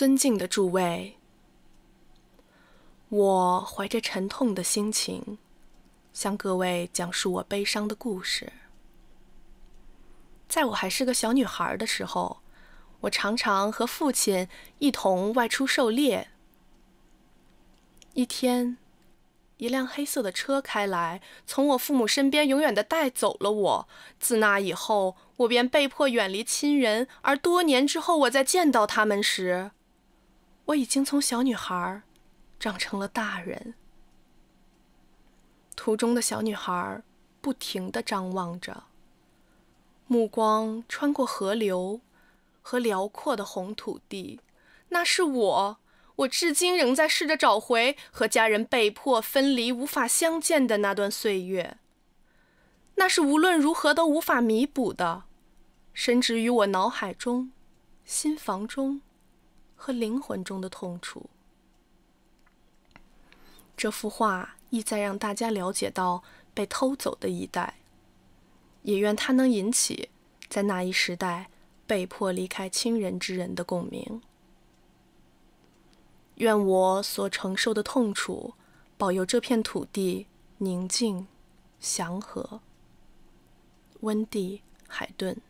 尊敬的诸位，我怀着沉痛的心情，向各位讲述我悲伤的故事。在我还是个小女孩的时候，我常常和父亲一同外出狩猎。一天，一辆黑色的车开来，从我父母身边永远的带走了我。自那以后，我便被迫远离亲人，而多年之后，我再见到他们时，我已经从小女孩长成了大人。途中的小女孩不停地张望着，目光穿过河流和辽阔的红土地。那是我，我至今仍在试着找回和家人被迫分离、无法相见的那段岁月。那是无论如何都无法弥补的，深植于我脑海中、心房中。和灵魂中的痛楚。这幅画意在让大家了解到被偷走的一代，也愿它能引起在那一时代被迫离开亲人之人的共鸣。愿我所承受的痛楚保佑这片土地宁静、祥和。温蒂·海顿。